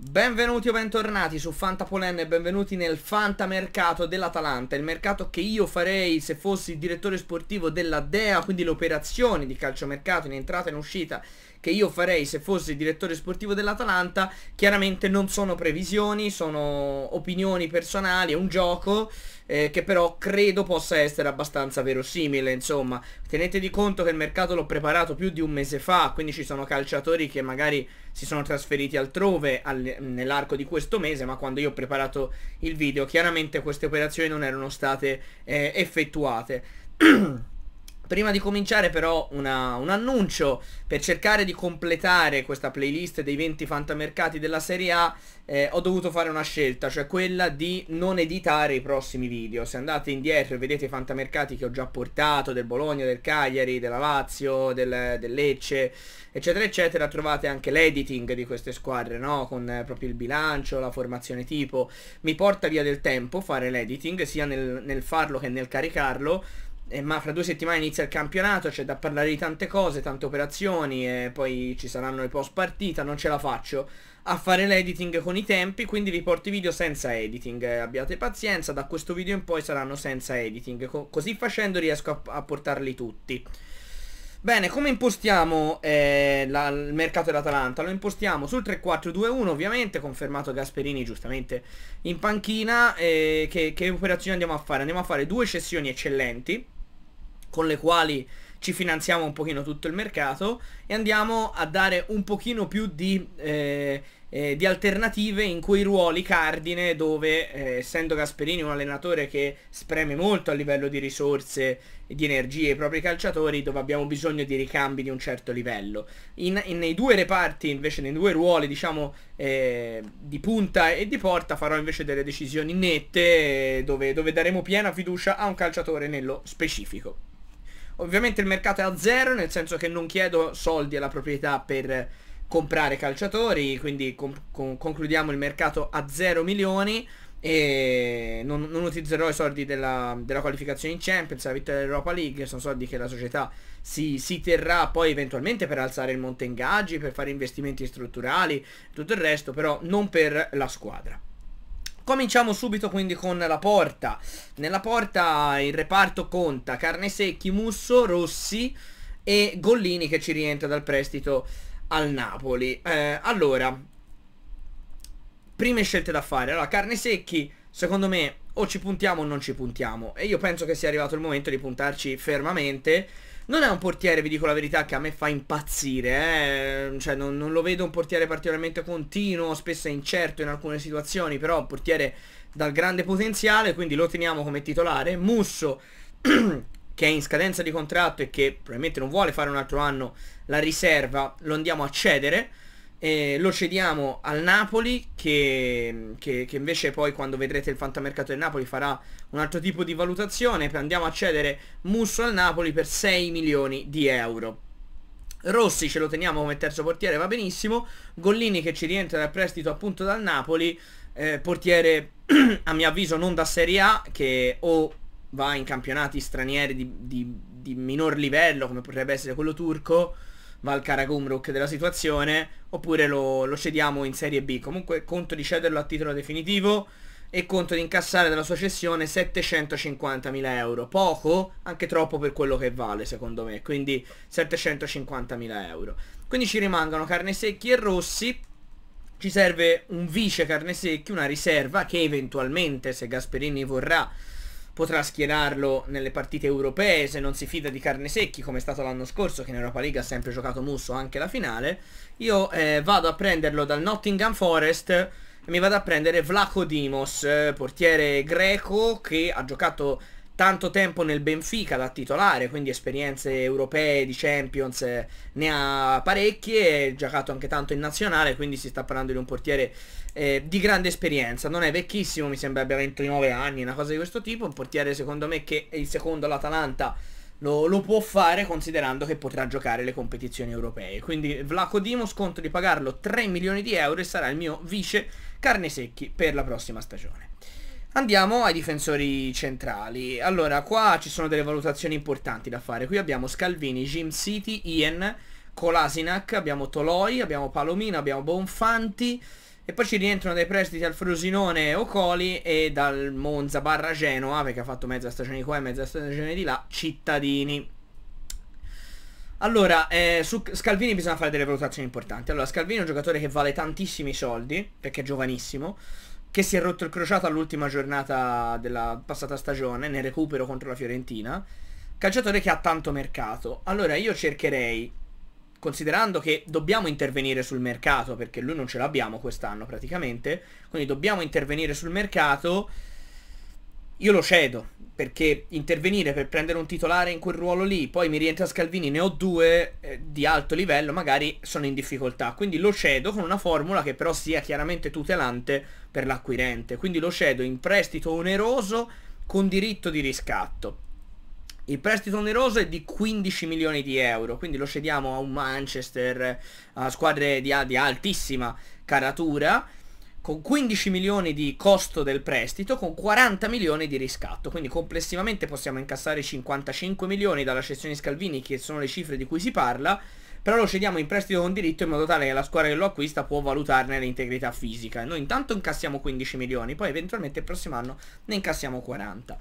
Benvenuti o bentornati su Fantapolen e benvenuti nel fantamercato dell'Atalanta, il mercato che io farei se fossi il direttore sportivo della DEA, quindi le operazioni di calciomercato in entrata e in uscita che io farei se fossi direttore sportivo dell'Atalanta, chiaramente non sono previsioni, sono opinioni personali, è un gioco eh, che però credo possa essere abbastanza verosimile, insomma. Tenete di conto che il mercato l'ho preparato più di un mese fa, quindi ci sono calciatori che magari si sono trasferiti altrove al, nell'arco di questo mese, ma quando io ho preparato il video chiaramente queste operazioni non erano state eh, effettuate. Prima di cominciare però una, un annuncio per cercare di completare questa playlist dei 20 fantamercati della Serie A eh, ho dovuto fare una scelta, cioè quella di non editare i prossimi video. Se andate indietro e vedete i fantamercati che ho già portato, del Bologna, del Cagliari, della Lazio, del, del Lecce, eccetera, eccetera, trovate anche l'editing di queste squadre, no? Con eh, proprio il bilancio, la formazione tipo. Mi porta via del tempo fare l'editing, sia nel, nel farlo che nel caricarlo eh, ma fra due settimane inizia il campionato, c'è da parlare di tante cose, tante operazioni e poi ci saranno le post partita, non ce la faccio a fare l'editing con i tempi, quindi vi porto i video senza editing, eh, abbiate pazienza, da questo video in poi saranno senza editing, Co così facendo riesco a, a, portarli tutti. Bene, come impostiamo eh, la, il mercato dell'Atalanta? Lo impostiamo sul 3-4-2-1 ovviamente, confermato Gasperini giustamente in panchina, eh, che, che operazioni andiamo a fare? Andiamo a fare due cessioni eccellenti, con le quali ci finanziamo un pochino tutto il mercato e andiamo a dare un pochino più di, eh, eh, di alternative in quei ruoli cardine dove eh, essendo Gasperini un allenatore che spreme molto a livello di risorse e di energie i propri calciatori dove abbiamo bisogno di ricambi di un certo livello in, in, nei due reparti invece nei due ruoli diciamo eh, di punta e di porta farò invece delle decisioni nette eh, dove, dove daremo piena fiducia a un calciatore nello specifico Ovviamente il mercato è a zero, nel senso che non chiedo soldi alla proprietà per comprare calciatori, quindi concludiamo il mercato a 0 milioni e non, non, utilizzerò i soldi della, della, qualificazione in Champions, la vittoria dell'Europa League, sono soldi che la società si, si, terrà poi eventualmente per alzare il monte ingaggi, per fare investimenti strutturali, tutto il resto, però non per la squadra. Cominciamo subito quindi con la porta. Nella porta il reparto conta carne secchi, musso, rossi e Gollini che ci rientra dal prestito al Napoli. Eh, allora, prime scelte da fare. Allora, carne secchi, secondo me, o ci puntiamo o non ci puntiamo. E io penso che sia arrivato il momento di puntarci fermamente non è un portiere, vi dico la verità, che a me fa impazzire, eh? cioè non, non lo vedo un portiere particolarmente continuo, spesso è incerto in alcune situazioni, però un portiere dal grande potenziale, quindi lo teniamo come titolare. Musso che è in scadenza di contratto e che probabilmente non vuole fare un altro anno la riserva, lo andiamo a cedere. E lo cediamo al Napoli che, che, che, invece poi quando vedrete il fantamercato del Napoli farà un altro tipo di valutazione andiamo a cedere Musso al Napoli per 6 milioni di euro Rossi ce lo teniamo come terzo portiere va benissimo Gollini che ci rientra dal prestito appunto dal Napoli eh, portiere a mio avviso non da Serie A che o va in campionati stranieri di, di, di minor livello come potrebbe essere quello turco Valcara Gumruk della situazione oppure lo, lo cediamo in Serie B. Comunque conto di cederlo a titolo definitivo e conto di incassare dalla sua cessione 750.000 euro. Poco, anche troppo per quello che vale secondo me, quindi 750.000 euro. Quindi ci rimangono carne secchi e rossi. Ci serve un vice carne secchi, una riserva che eventualmente se Gasperini vorrà potrà schierarlo nelle partite europee se non si fida di carne secchi come è stato l'anno scorso che in Europa League ha sempre giocato Musso anche la finale io eh, vado a prenderlo dal Nottingham Forest e mi vado a prendere Vlaco Dimos eh, portiere greco che ha giocato tanto tempo nel Benfica da titolare, quindi esperienze europee di Champions eh, ne ha parecchie, giocato anche tanto in nazionale, quindi si sta parlando di un portiere eh, di grande esperienza, non è vecchissimo, mi sembra abbia 29 anni, una cosa di questo tipo, un portiere secondo me che è il secondo all'Atalanta lo, lo, può fare considerando che potrà giocare le competizioni europee. Quindi Vlaco Dimos conto di pagarlo 3 milioni di euro e sarà il mio vice carne secchi per la prossima stagione. Andiamo ai difensori centrali. Allora, qua ci sono delle valutazioni importanti da fare. Qui abbiamo Scalvini, Jim City, Ian, Colasinac, abbiamo Toloi, abbiamo Palomino, abbiamo Bonfanti. E poi ci rientrano dai prestiti al Frosinone Ocoli e dal Monza barra Genoa, perché ha fatto mezza stagione di qua e mezza stagione di là, Cittadini. Allora, eh, su Scalvini bisogna fare delle valutazioni importanti. Allora, Scalvini è un giocatore che vale tantissimi soldi, perché è giovanissimo che si è rotto il crociato all'ultima giornata della passata stagione nel recupero contro la Fiorentina. Calciatore che ha tanto mercato. Allora io cercherei, considerando che dobbiamo intervenire sul mercato, perché lui non ce l'abbiamo quest'anno praticamente, quindi dobbiamo intervenire sul mercato, io lo cedo perché intervenire per prendere un titolare in quel ruolo lì, poi mi rientra Scalvini, ne ho due eh, di alto livello, magari sono in difficoltà. Quindi lo cedo con una formula che però sia chiaramente tutelante per l'acquirente. Quindi lo cedo in prestito oneroso con diritto di riscatto. Il prestito oneroso è di 15 milioni di euro, quindi lo cediamo a un Manchester, a squadre di, di altissima caratura con 15 milioni di costo del prestito, con 40 milioni di riscatto. Quindi complessivamente possiamo incassare 55 milioni dalla cessione di Scalvini, che sono le cifre di cui si parla, però lo cediamo in prestito con diritto in modo tale che la squadra che lo acquista può valutarne l'integrità fisica. Noi intanto incassiamo 15 milioni, poi eventualmente il prossimo anno ne incassiamo 40.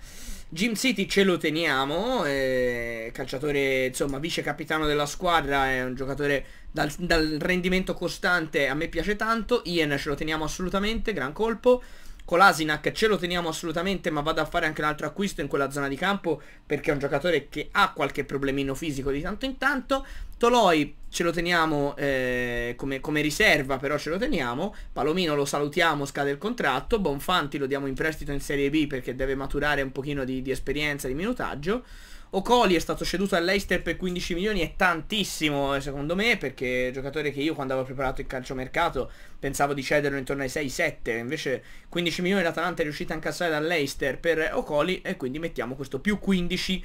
Jim City ce lo teniamo, eh, calciatore, insomma, vice capitano della squadra, è un giocatore dal, dal rendimento costante, a me piace tanto, Ian ce lo teniamo assolutamente, gran colpo. Kolasinac ce lo teniamo assolutamente ma vado a fare anche un altro acquisto in quella zona di campo perché è un giocatore che ha qualche problemino fisico di tanto in tanto. Toloi ce lo teniamo eh, come, come, riserva, però ce lo teniamo. Palomino lo salutiamo, scade il contratto. Bonfanti lo diamo in prestito in Serie B perché deve maturare un pochino di, di esperienza, di minutaggio. Ocoli è stato ceduto all'Eister per 15 milioni è tantissimo eh, secondo me perché è giocatore che io quando avevo preparato il calciomercato pensavo di cederlo intorno ai 6-7 invece 15 milioni l'Atalanta è riuscita a incassare dall'Eister per Ocoli e quindi mettiamo questo più 15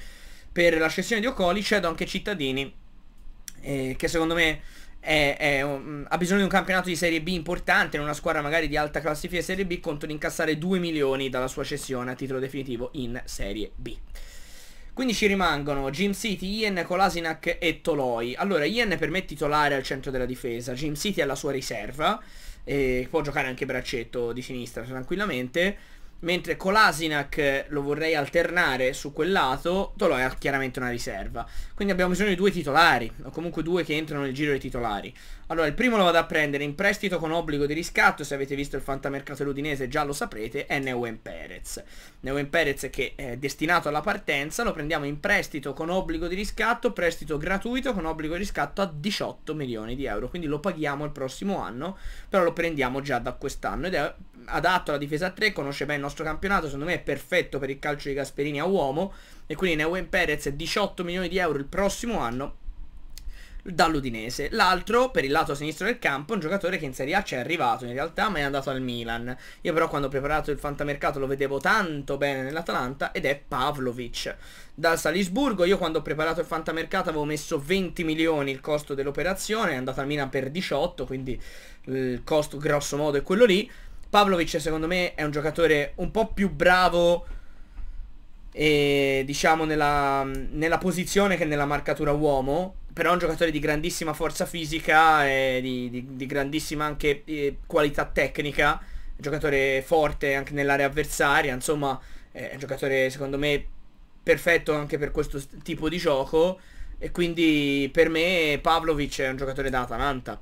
per la cessione di Ocoli cedo anche Cittadini eh, che secondo me è, è, um, ha bisogno di un campionato di Serie B importante, in una squadra magari di alta classifica di Serie B, conto di incassare 2 milioni dalla sua cessione a titolo definitivo in Serie B. Quindi ci rimangono Jim City, Ian, Kolasinac e Toloi. Allora, Ian per me è titolare al centro della difesa, Jim City è la sua riserva, e può giocare anche braccetto di sinistra tranquillamente. Mentre Colasinac eh, lo vorrei alternare su quel lato, Tolò è chiaramente una riserva. Quindi abbiamo bisogno di due titolari, o comunque due che entrano nel giro dei titolari. Allora, il primo lo vado a prendere in prestito con obbligo di riscatto, se avete visto il fantamercato ludinese già lo saprete, è Neuen Perez. Neuen Perez che è destinato alla partenza, lo prendiamo in prestito con obbligo di riscatto, prestito gratuito con obbligo di riscatto a 18 milioni di euro, quindi lo paghiamo il prossimo anno, però lo prendiamo già da quest'anno ed è adatto alla difesa 3, conosce bene il nostro nostro campionato secondo me è perfetto per il calcio di Gasperini a uomo e quindi Neuen Perez 18 milioni di euro il prossimo anno dall'Udinese. L'altro, per il lato sinistro del campo, è un giocatore che in Serie A c'è arrivato in realtà, ma è andato al Milan. Io però quando ho preparato il fantamercato lo vedevo tanto bene nell'Atalanta ed è Pavlovic. Dal Salisburgo, io quando ho preparato il fantamercato avevo messo 20 milioni il costo dell'operazione, è andato al Milan per 18, quindi il costo grosso modo è quello lì. Pavlovic secondo me è un giocatore un po' più bravo e, diciamo nella, nella posizione che nella marcatura uomo però è un giocatore di grandissima forza fisica e di, di, di grandissima anche eh, qualità tecnica giocatore forte anche nell'area avversaria insomma è un giocatore secondo me perfetto anche per questo tipo di gioco e quindi per me Pavlovic è un giocatore da Atalanta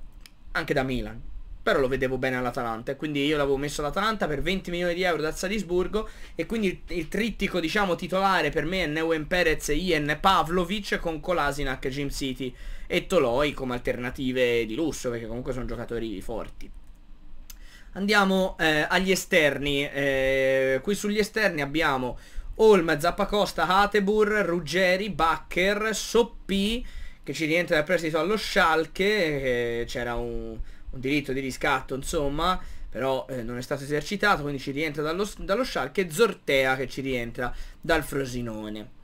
anche da Milan però lo vedevo bene all'Atalanta e quindi io l'avevo messo all'Atalanta per 20 milioni di euro dal Salisburgo e quindi il, il trittico diciamo titolare per me è Neuen Perez, Ian Pavlovic con Kolasinac, Jim City e Toloi come alternative di lusso perché comunque sono giocatori forti. Andiamo eh, agli esterni, eh, qui sugli esterni abbiamo Olm, Zappacosta, Hatebur, Ruggeri, Bakker, Soppi che ci rientra dal prestito allo Schalke, eh, c'era un un diritto di riscatto insomma però eh, non è stato esercitato quindi ci rientra dallo, dallo Schalke e Zortea che ci rientra dal Frosinone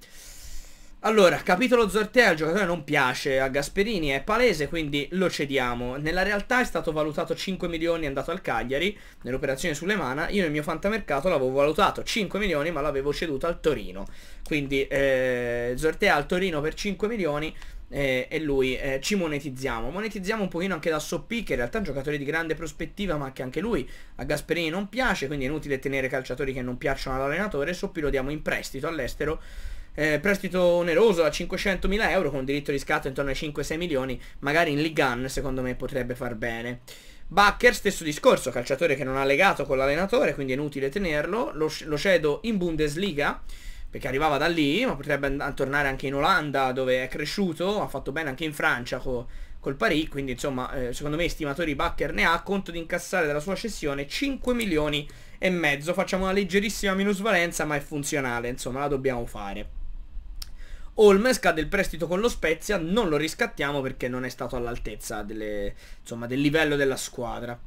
allora, capitolo Zortea, il giocatore non piace a Gasperini, è palese, quindi lo cediamo. Nella realtà è stato valutato 5 milioni e andato al Cagliari, nell'operazione sulle mana. Io nel mio fantamercato l'avevo valutato 5 milioni, ma l'avevo ceduto al Torino. Quindi eh, Zortea al Torino per 5 milioni, eh, e lui eh, ci monetizziamo. Monetizziamo un pochino anche da Soppi, che in realtà è un giocatore di grande prospettiva, ma che anche lui a Gasperini non piace, quindi è inutile tenere calciatori che non piacciono all'allenatore. Soppi lo diamo in prestito all'estero eh, prestito oneroso a 500.000 euro con diritto di scatto intorno ai 5-6 milioni, magari in League One secondo me potrebbe far bene. Bacher, stesso discorso, calciatore che non ha legato con l'allenatore, quindi è inutile tenerlo, lo, lo cedo in Bundesliga perché arrivava da lì, ma potrebbe tornare anche in Olanda dove è cresciuto, ha fatto bene anche in Francia co col Paris, quindi insomma eh, secondo me stimatori Bacher ne ha, conto di incassare dalla sua cessione 5 milioni e mezzo, facciamo una leggerissima minusvalenza ma è funzionale, insomma la dobbiamo fare. Holmes cade il prestito con lo Spezia, non lo riscattiamo perché non è stato all'altezza del livello della squadra.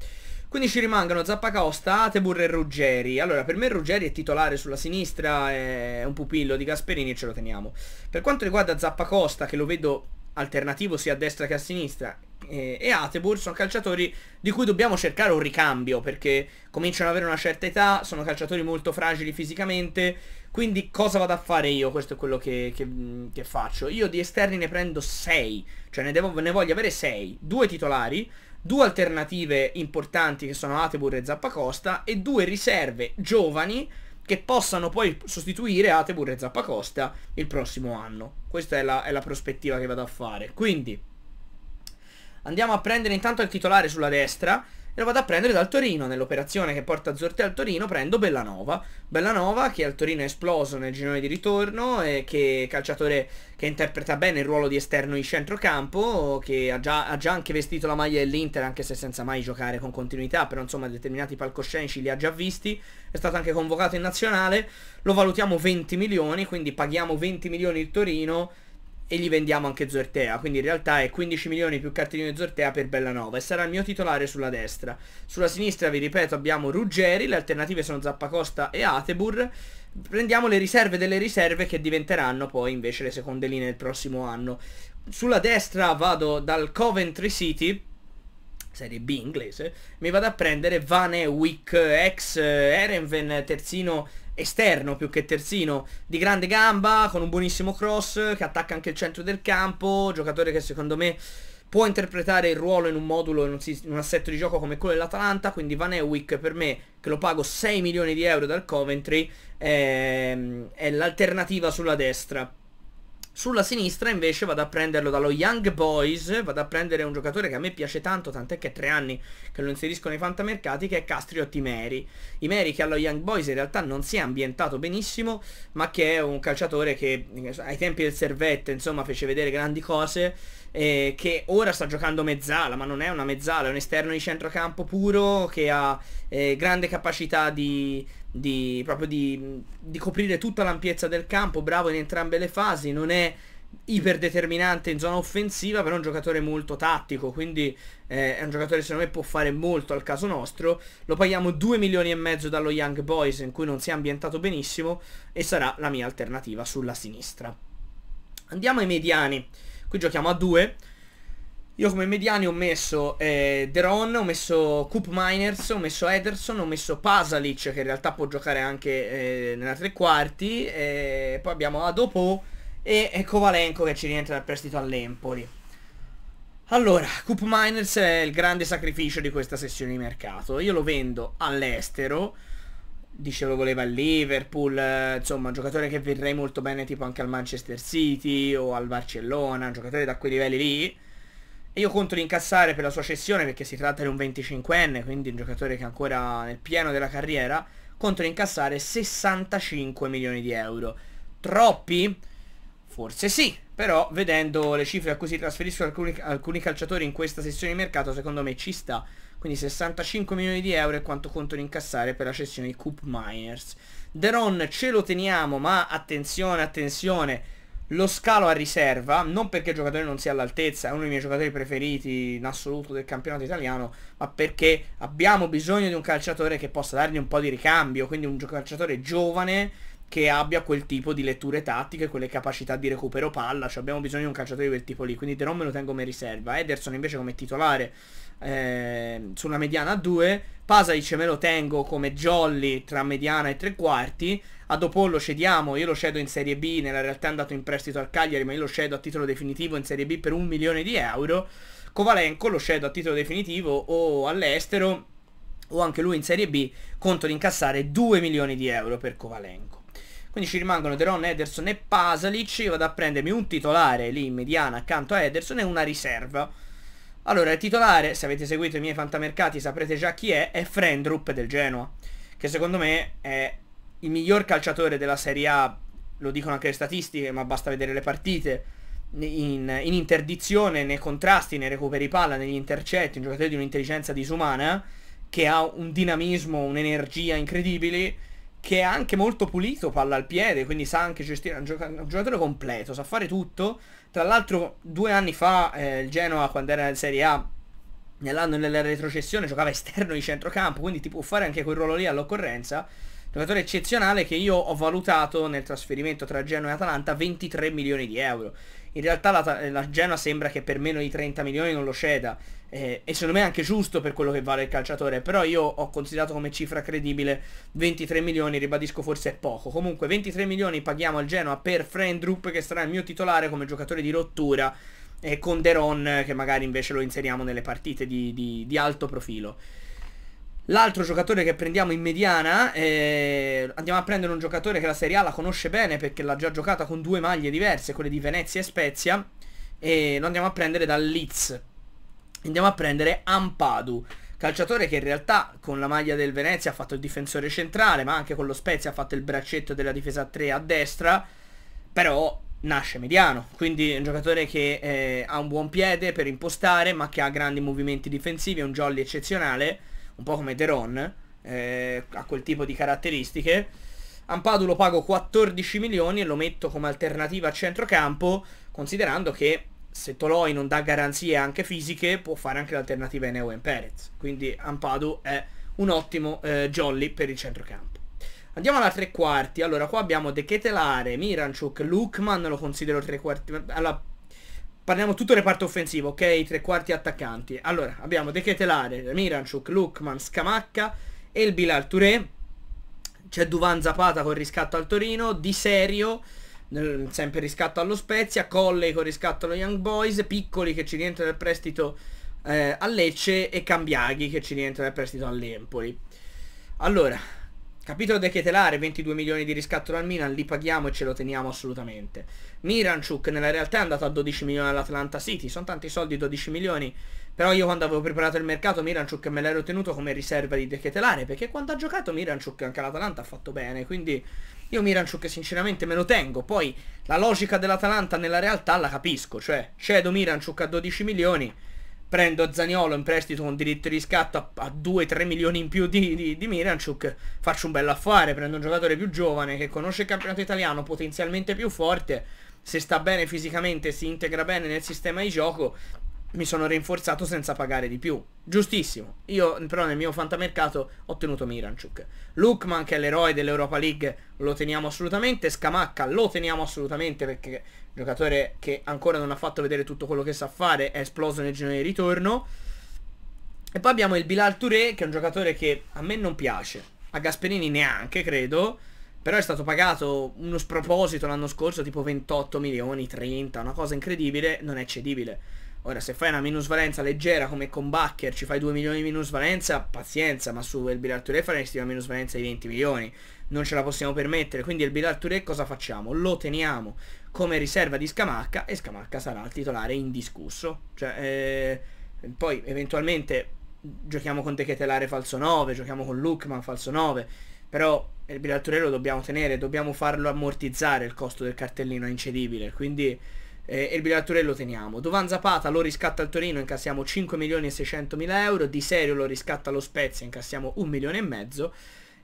Quindi ci rimangono Zappacosta, Atebur e Ruggeri. Allora, per me Ruggeri è titolare sulla sinistra, è un pupillo di Gasperini e ce lo teniamo. Per quanto riguarda Zappacosta, che lo vedo alternativo sia a destra che a sinistra, eh, e Atebur sono calciatori di cui dobbiamo cercare un ricambio, perché cominciano ad avere una certa età, sono calciatori molto fragili fisicamente, quindi cosa vado a fare io? Questo è quello che, che, che faccio. Io di esterni ne prendo 6, cioè ne, devo, ne voglio avere 6. Due titolari, due alternative importanti che sono Atebur e Zappacosta e due riserve giovani che possano poi sostituire Atebur e Zappacosta il prossimo anno. Questa è la, è la prospettiva che vado a fare. Quindi andiamo a prendere intanto il titolare sulla destra e lo vado a prendere dal Torino. Nell'operazione che porta Zorte al Torino prendo Bellanova. Bellanova che al Torino è esploso nel girone di ritorno e che calciatore che interpreta bene il ruolo di esterno in centrocampo, che ha già, ha già anche vestito la maglia dell'Inter anche se senza mai giocare con continuità, però insomma determinati palcoscenici li ha già visti, è stato anche convocato in nazionale, lo valutiamo 20 milioni, quindi paghiamo 20 milioni il Torino e gli vendiamo anche Zortea, quindi in realtà è 15 milioni più cartellino di Zortea per Bellanova e sarà il mio titolare sulla destra. Sulla sinistra, vi ripeto, abbiamo Ruggeri, le alternative sono Zappacosta e Atebur. Prendiamo le riserve delle riserve che diventeranno poi invece le seconde linee il prossimo anno. Sulla destra vado dal Coventry City, Serie B inglese, mi vado a prendere Van Wick, ex Erenven, eh, terzino esterno più che terzino di grande gamba con un buonissimo cross che attacca anche il centro del campo giocatore che secondo me può interpretare il ruolo in un modulo, in un, in un assetto di gioco come quello dell'Atalanta, quindi Van Ewick per me, che lo pago 6 milioni di euro dal Coventry, è, ehm, è l'alternativa sulla destra. Sulla sinistra invece vado a prenderlo dallo Young Boys, vado a prendere un giocatore che a me piace tanto, tant'è che è tre anni che lo inserisco nei fantamercati, che è Castrio Timeri. Imeri che allo Young Boys in realtà non si è ambientato benissimo, ma che è un calciatore che eh, ai tempi del servette, insomma, fece vedere grandi cose eh, che ora sta giocando mezzala, ma non è una mezzala, è un esterno di centrocampo puro che ha eh, grande capacità di, di, proprio di, di coprire tutta l'ampiezza del campo, bravo in entrambe le fasi, non è iperdeterminante in zona offensiva, però è un giocatore molto tattico, quindi eh, è un giocatore secondo me può fare molto al caso nostro. Lo paghiamo 2 milioni e mezzo dallo Young Boys in cui non si è ambientato benissimo e sarà la mia alternativa sulla sinistra. Andiamo ai mediani. Qui giochiamo a due. Io come mediani ho messo eh, Deron, ho messo Coop Miners, ho messo Ederson, ho messo Pasalic che in realtà può giocare anche eh, nella tre quarti. Eh, poi abbiamo Adopo e Kovalenko che ci rientra dal prestito all'Empoli. Allora, Coop Miners è il grande sacrificio di questa sessione di mercato. Io lo vendo all'estero dice lo voleva il Liverpool, eh, insomma un giocatore che verrei molto bene tipo anche al Manchester City o al Barcellona, un giocatore da quei livelli lì. E io conto di incassare per la sua cessione perché si tratta di un 25enne, quindi un giocatore che è ancora nel pieno della carriera, conto di incassare 65 milioni di euro. Troppi? Forse sì, però vedendo le cifre a cui si trasferiscono alcuni, alcuni calciatori in questa sessione di mercato secondo me ci sta quindi 65 milioni di euro è quanto contano incassare per la cessione di Coop Miners. Deron ce lo teniamo, ma attenzione, attenzione, lo scalo a riserva, non perché il giocatore non sia all'altezza, è uno dei miei giocatori preferiti in assoluto del campionato italiano, ma perché abbiamo bisogno di un calciatore che possa dargli un po' di ricambio, quindi un calciatore giovane che abbia quel tipo di letture tattiche, quelle capacità di recupero palla, cioè abbiamo bisogno di un calciatore di quel tipo lì, quindi Deron me lo tengo come riserva, Ederson invece come titolare eh, su una mediana a 2. Pasaic me lo tengo come jolly tra mediana e tre quarti. Ad Opollo cediamo, io lo cedo in Serie B, nella realtà è andato in prestito al Cagliari, ma io lo cedo a titolo definitivo in Serie B per un milione di euro. Covalenco lo cedo a titolo definitivo o all'estero o anche lui in Serie B, conto di incassare 2 milioni di euro per Covalenco. Quindi ci rimangono Deron, Ederson e Pasalic. Io vado a prendermi un titolare lì in mediana accanto a Ederson e una riserva allora, il titolare, se avete seguito i miei fantamercati saprete già chi è, è Frendrup del Genoa, che secondo me è il miglior calciatore della Serie A, lo dicono anche le statistiche, ma basta vedere le partite, in, in interdizione, nei contrasti, nei recuperi palla, negli intercetti, un giocatore di un'intelligenza disumana, che ha un dinamismo, un'energia incredibili, che è anche molto pulito, palla al piede, quindi sa anche gestire, è un, giocatore completo, sa fare tutto. Tra l'altro due anni fa eh, il Genoa, quando era in Serie A, nell'anno della retrocessione giocava esterno di centrocampo, quindi ti può fare anche quel ruolo lì all'occorrenza. Giocatore eccezionale che io ho valutato nel trasferimento tra Genoa e Atalanta 23 milioni di euro in realtà la, la Genoa sembra che per meno di 30 milioni non lo ceda eh, e secondo me è anche giusto per quello che vale il calciatore, però io ho considerato come cifra credibile 23 milioni, ribadisco forse è poco, comunque 23 milioni paghiamo al Genoa per Frendrup che sarà il mio titolare come giocatore di rottura e con Deron che magari invece lo inseriamo nelle partite di, di, di alto profilo. L'altro giocatore che prendiamo in mediana, eh, andiamo a prendere un giocatore che la Serie A la conosce bene perché l'ha già giocata con due maglie diverse, quelle di Venezia e Spezia, e lo andiamo a prendere dal Leeds. Andiamo a prendere Ampadu, calciatore che in realtà con la maglia del Venezia ha fatto il difensore centrale, ma anche con lo Spezia ha fatto il braccetto della difesa 3 a destra, però nasce mediano, quindi è un giocatore che eh, ha un buon piede per impostare, ma che ha grandi movimenti difensivi, è un jolly eccezionale un po' come Deron, eh, quel tipo di caratteristiche. Ampadu lo pago 14 milioni e lo metto come alternativa a centrocampo, considerando che se Toloi non dà garanzie anche fisiche, può fare anche l'alternativa in Ewen Perez. Quindi Ampadu è un ottimo eh, jolly per il centrocampo. Andiamo alla tre quarti. Allora, qua abbiamo De Ketelare, Miranchuk, Lukman lo considero tre quarti. Allora, Parliamo tutto reparto offensivo, ok? I Tre quarti attaccanti. Allora, abbiamo De Ketelare, Miranchuk, Lukman, Scamacca, e il Bilal Touré. C'è Duvan Zapata con riscatto al Torino, Di Serio, sempre riscatto allo Spezia, Colley con riscatto allo Young Boys, Piccoli che ci rientra nel prestito eh, a Lecce e Cambiaghi che ci rientra nel prestito all'Empoli. Allora, Capitolo Dechetelare, 22 milioni di riscatto dal Milan, li paghiamo e ce lo teniamo assolutamente. Miranchuk nella realtà è andato a 12 milioni all'Atlanta City, sono tanti soldi 12 milioni, però io quando avevo preparato il mercato Miranchuk me l'ero tenuto come riserva di Dechetelare, perché quando ha giocato Miranchuk anche all'Atalanta ha fatto bene, quindi io Miranchuk sinceramente me lo tengo. Poi la logica dell'Atalanta nella realtà la capisco, cioè cedo Miranchuk a 12 milioni prendo Zaniolo in prestito con diritto di scatto a, a 2-3 milioni in più di, di, di Miranchuk, faccio un bel affare, prendo un giocatore più giovane che conosce il campionato italiano, potenzialmente più forte, se sta bene fisicamente, si integra bene nel sistema di gioco, mi sono rinforzato senza pagare di più. Giustissimo. Io però nel mio fantamercato ho tenuto Miranchuk. Lukman che è l'eroe dell'Europa League lo teniamo assolutamente. Scamacca lo teniamo assolutamente perché giocatore che ancora non ha fatto vedere tutto quello che sa fare è esploso nel giro di ritorno. E poi abbiamo il Bilal Touré che è un giocatore che a me non piace. A Gasperini neanche credo. Però è stato pagato uno sproposito l'anno scorso tipo 28 milioni, 30, una cosa incredibile. Non è cedibile Ora, se fai una minusvalenza leggera come con Bacher, ci fai 2 milioni di minusvalenza, pazienza, ma su Elbir Arture faresti una minusvalenza di 20 milioni. Non ce la possiamo permettere, quindi Elbir Arture cosa facciamo? Lo teniamo come riserva di Scamacca e Scamacca sarà il titolare indiscusso. Cioè, eh, poi eventualmente giochiamo con Techetelare falso 9, giochiamo con Lukman falso 9, però Elbir Arture lo dobbiamo tenere, dobbiamo farlo ammortizzare il costo del cartellino incedibile, quindi eh, il Briatore lo teniamo. Dovan Zapata lo riscatta il Torino, incassiamo 5 milioni e 600 mila euro. Di Serio lo riscatta lo Spezia, incassiamo 1 milione e mezzo.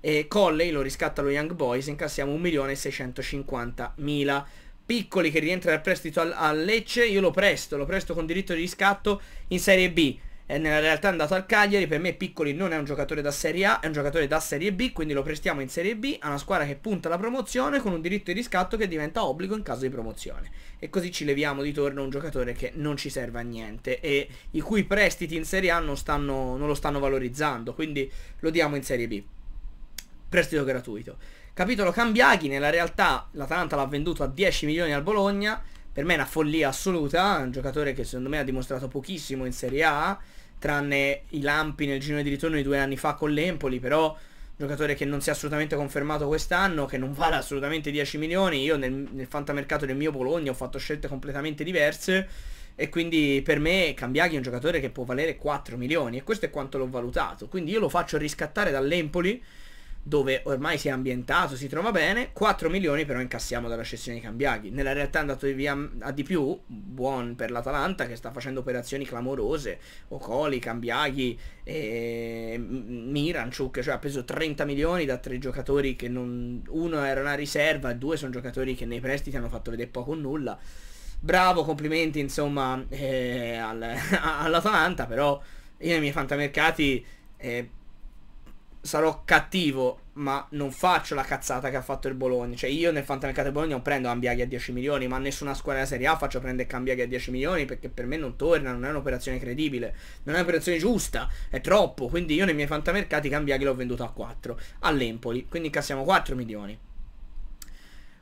E Colley lo riscatta lo Young Boys, incassiamo 1 milione e 650 mila. Piccoli che rientra dal prestito al, al Lecce, io lo presto, lo presto con diritto di riscatto in Serie B è nella realtà è andato al Cagliari, per me Piccoli non è un giocatore da Serie A, è un giocatore da Serie B, quindi lo prestiamo in Serie B a una squadra che punta alla promozione con un diritto di riscatto che diventa obbligo in caso di promozione. E così ci leviamo di torno un giocatore che non ci serve a niente e i cui prestiti in Serie A non, stanno, non lo stanno valorizzando, quindi lo diamo in Serie B. Prestito gratuito. Capitolo Cambiaghi, nella realtà l'Atalanta l'ha venduto a 10 milioni al Bologna, per me è una follia assoluta, è un giocatore che secondo me ha dimostrato pochissimo in Serie A, tranne i lampi nel girone di ritorno di due anni fa con l'Empoli, però un giocatore che non si è assolutamente confermato quest'anno, che non vale assolutamente 10 milioni, io nel, nel fantamercato del mio Bologna ho fatto scelte completamente diverse e quindi per me Cambiaghi è un giocatore che può valere 4 milioni e questo è quanto l'ho valutato, quindi io lo faccio riscattare dall'Empoli dove ormai si è ambientato, si trova bene, 4 milioni però incassiamo dalla cessione di Cambiaghi. Nella realtà è andato via a di più, buon per l'Atalanta che sta facendo operazioni clamorose, Ocoli, Cambiaghi, e Miranchuk, cioè ha preso 30 milioni da tre giocatori che non... uno era una riserva e due sono giocatori che nei prestiti hanno fatto vedere poco o nulla. Bravo, complimenti insomma eh, al, all'Atalanta, però io nei miei fantamercati... Eh, sarò cattivo, ma non faccio la cazzata che ha fatto il Bologna. Cioè io nel fantamercato del Bologna non prendo Ambiaghi a 10 milioni, ma nessuna squadra della Serie A faccio prendere Cambiaghi a 10 milioni perché per me non torna, non è un'operazione credibile, non è un'operazione giusta, è troppo. Quindi io nei miei fantamercati Cambiaghi l'ho venduto a 4 all'Empoli, quindi incassiamo 4 milioni.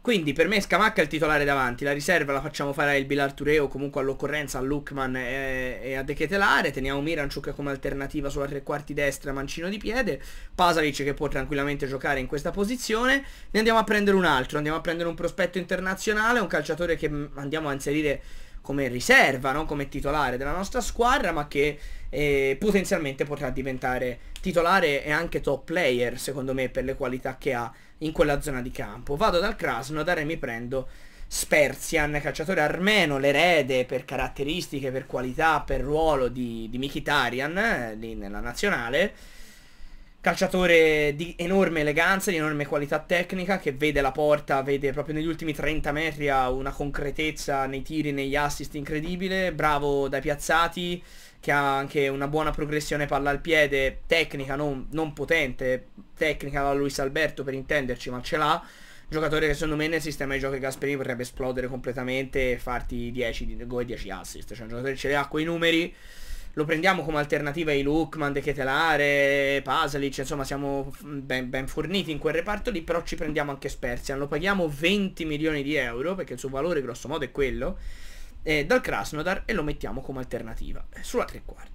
Quindi per me Scamacca è il titolare davanti, la riserva la facciamo fare a Bilar Touré o comunque all'occorrenza a Lukman e, e a De Ketelare, teniamo Miranciuk come alternativa sulla tre quarti destra mancino di piede, Pasalic che può tranquillamente giocare in questa posizione, ne andiamo a prendere un altro, andiamo a prendere un prospetto internazionale, un calciatore che mm, andiamo a inserire come riserva, non come titolare della nostra squadra, ma che eh, potenzialmente potrà diventare titolare e anche top player, secondo me, per le qualità che ha in quella zona di campo. Vado dal Krasnodar e mi prendo Sperzian, calciatore armeno, l'erede per caratteristiche, per qualità, per ruolo di, di Mikitarian eh, lì nella nazionale Calciatore di enorme eleganza, di enorme qualità tecnica, che vede la porta, vede proprio negli ultimi 30 metri ha una concretezza nei tiri, negli assist incredibile, bravo dai piazzati, che ha anche una buona progressione palla al piede, tecnica non, non potente, tecnica da Luis Alberto per intenderci, ma ce l'ha. Giocatore che secondo me nel sistema di gioco di Gasperini potrebbe esplodere completamente e farti 10 di gol e 10 assist. Cioè un giocatore che ce l'ha ha quei numeri lo prendiamo come alternativa ai Lookman, De Ketelare, Pasalic, insomma siamo mm, ben, ben, forniti in quel reparto lì, però ci prendiamo anche Spersian, lo paghiamo 20 milioni di euro, perché il suo valore grosso modo è quello, eh, dal Krasnodar e lo mettiamo come alternativa eh, sulla tre quarti.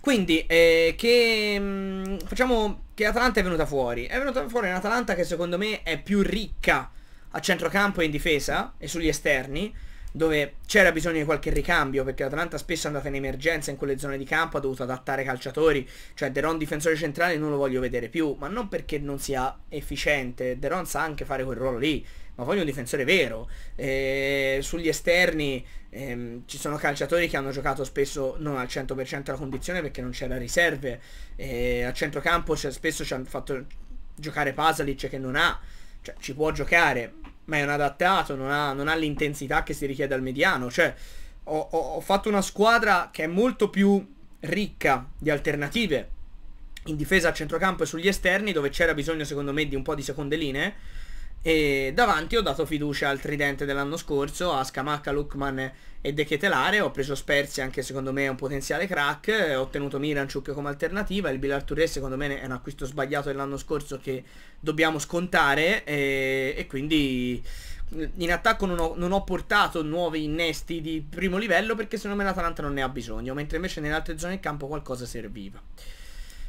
Quindi, eh, che, mh, mm, facciamo che Atalanta è venuta fuori. È venuta fuori un'Atalanta che secondo me è più ricca a centrocampo e in difesa e sugli esterni dove c'era bisogno di qualche ricambio perché l'Atalanta spesso è andata in emergenza in quelle zone di campo ha dovuto adattare calciatori cioè Deron difensore centrale non lo voglio vedere più ma non perché non sia efficiente Deron sa anche fare quel ruolo lì ma voglio un difensore vero eh, sugli esterni ehm, ci sono calciatori che hanno giocato spesso non al 100% la condizione perché non c'era riserve eh, a centrocampo spesso ci hanno fatto giocare Pasalic che non ha cioè ci può giocare ma è un adattato, non ha, non ha l'intensità che si richiede al mediano. Cioè, ho, ho, ho fatto una squadra che è molto più ricca di alternative in difesa a centrocampo e sugli esterni, dove c'era bisogno secondo me di un po' di seconde linee e davanti ho dato fiducia al tridente dell'anno scorso, a Scamacca, Lukman e De Chetelare, ho preso Spersi anche secondo me è un potenziale crack, ho ottenuto Miranchuk come alternativa, il Bilal Touré secondo me è un acquisto sbagliato dell'anno scorso che dobbiamo scontare e, e quindi in attacco non ho, non ho, portato nuovi innesti di primo livello perché secondo me l'Atalanta non ne ha bisogno, mentre invece nelle altre zone del campo qualcosa serviva.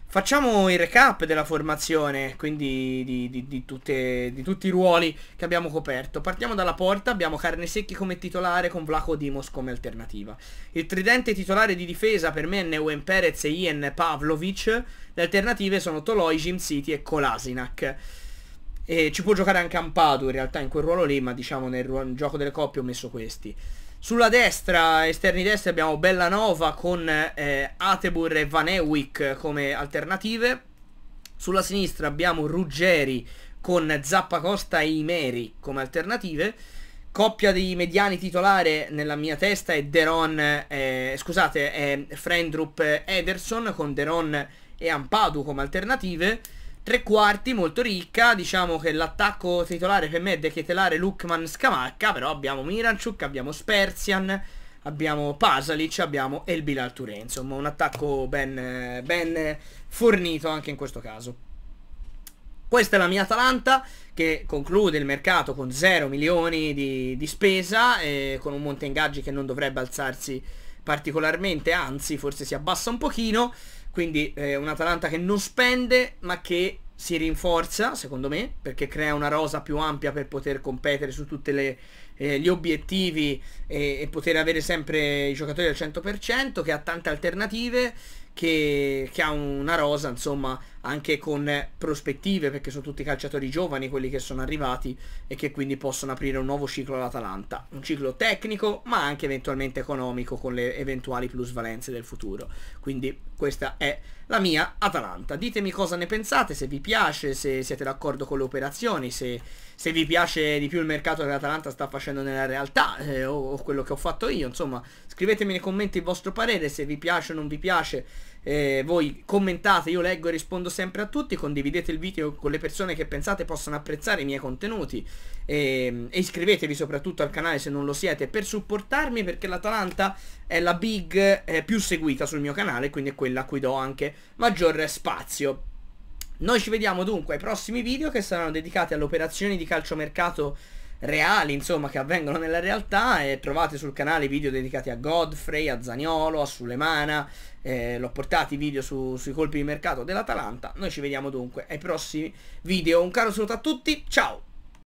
Facciamo il recap della formazione, quindi di, di, di, tutte, di, tutti i ruoli che abbiamo coperto. Partiamo dalla porta, abbiamo Carnesecchi come titolare con Vlaco Dimos come alternativa. Il tridente titolare di difesa per me è Neuen Perez e Ian Pavlovic, le alternative sono Toloi, Jim City e Kolasinac. E ci può giocare anche Ampadu in realtà in quel ruolo lì, ma diciamo nel, ruolo, nel gioco delle coppie ho messo questi. Sulla destra, esterni destra, abbiamo Bellanova con eh, Atebur e Van Ewick come alternative. Sulla sinistra abbiamo Ruggeri con Zappacosta e Imeri come alternative. Coppia di mediani titolare nella mia testa è Deron, eh, scusate, è Frendrup Ederson con Deron e Ampadu come alternative. Tre quarti, molto ricca, diciamo che l'attacco titolare per me è decretelare Lukman Scamacca, però abbiamo Miranchuk, abbiamo Spersian, abbiamo Pasalic, abbiamo El Bilal Touré, insomma un attacco ben, ben fornito anche in questo caso. Questa è la mia Atalanta che conclude il mercato con 0 milioni di, di spesa e con un monte ingaggi che non dovrebbe alzarsi particolarmente, anzi forse si abbassa un pochino. Quindi eh, un Atalanta che non spende ma che si rinforza, secondo me, perché crea una rosa più ampia per poter competere su tutti eh, gli obiettivi e, e, poter avere sempre i giocatori al 100%, che ha tante alternative, che, che ha una rosa, insomma, anche con prospettive perché sono tutti calciatori giovani quelli che sono arrivati e che quindi possono aprire un nuovo ciclo all'Atalanta, un ciclo tecnico ma anche eventualmente economico con le eventuali plusvalenze del futuro. Quindi questa è la mia Atalanta. Ditemi cosa ne pensate, se vi piace, se siete d'accordo con le operazioni, se, se, vi piace di più il mercato che l'Atalanta sta facendo nella realtà eh, o, o quello che ho fatto io, insomma scrivetemi nei commenti il vostro parere, se vi piace o non vi piace eh, voi commentate, io leggo e rispondo sempre a tutti, condividete il video con le persone che pensate possano apprezzare i miei contenuti e, ehm, e iscrivetevi soprattutto al canale se non lo siete per supportarmi perché l'Atalanta è la big eh, più seguita sul mio canale, quindi è quella a cui do anche maggior spazio. Noi ci vediamo dunque ai prossimi video che saranno dedicati alle operazioni di calciomercato mercato reali, insomma, che avvengono nella realtà e trovate sul canale video dedicati a Godfrey, a Zagnolo, a Sulemana, eh, l'ho portati video su, sui colpi di mercato dell'Atalanta. Noi ci vediamo dunque ai prossimi video. Un caro saluto a tutti, ciao!